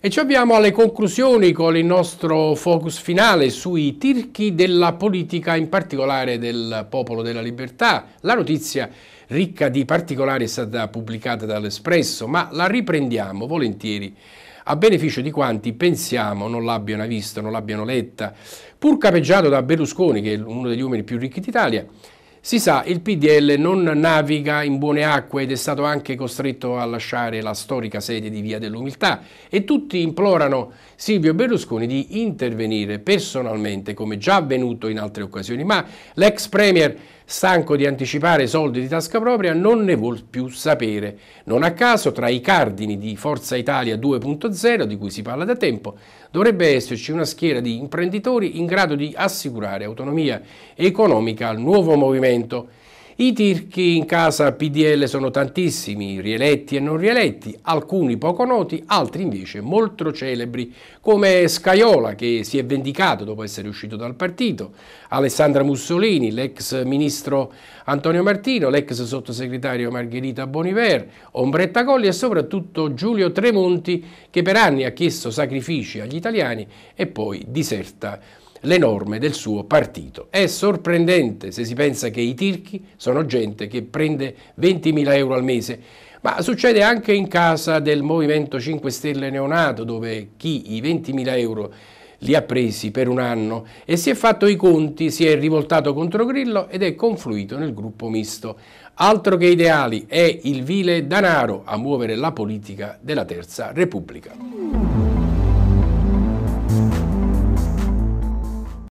E ci abbiamo alle conclusioni con il nostro focus finale sui tirchi della politica, in particolare del Popolo della Libertà. La notizia ricca di particolari è stata pubblicata dall'Espresso, ma la riprendiamo volentieri a beneficio di quanti pensiamo non l'abbiano vista, non l'abbiano letta, pur capeggiato da Berlusconi, che è uno degli uomini più ricchi d'Italia. Si sa, il PDL non naviga in buone acque ed è stato anche costretto a lasciare la storica sede di Via dell'Umiltà e tutti implorano Silvio Berlusconi di intervenire personalmente, come già avvenuto in altre occasioni, ma l'ex premier stanco di anticipare soldi di tasca propria, non ne vuol più sapere. Non a caso, tra i cardini di Forza Italia 2.0, di cui si parla da tempo, dovrebbe esserci una schiera di imprenditori in grado di assicurare autonomia economica al nuovo movimento. I tirchi in casa PDL sono tantissimi, rieletti e non rieletti, alcuni poco noti, altri invece molto celebri, come Scaiola che si è vendicato dopo essere uscito dal partito, Alessandra Mussolini, l'ex ministro Antonio Martino, l'ex sottosegretario Margherita Boniver, Ombretta Colli e soprattutto Giulio Tremonti che per anni ha chiesto sacrifici agli italiani e poi diserta le norme del suo partito. È sorprendente se si pensa che i tirchi sono gente che prende 20.000 euro al mese, ma succede anche in casa del Movimento 5 Stelle neonato, dove chi i 20.000 euro li ha presi per un anno e si è fatto i conti, si è rivoltato contro Grillo ed è confluito nel gruppo misto. Altro che ideali è il vile danaro a muovere la politica della Terza Repubblica.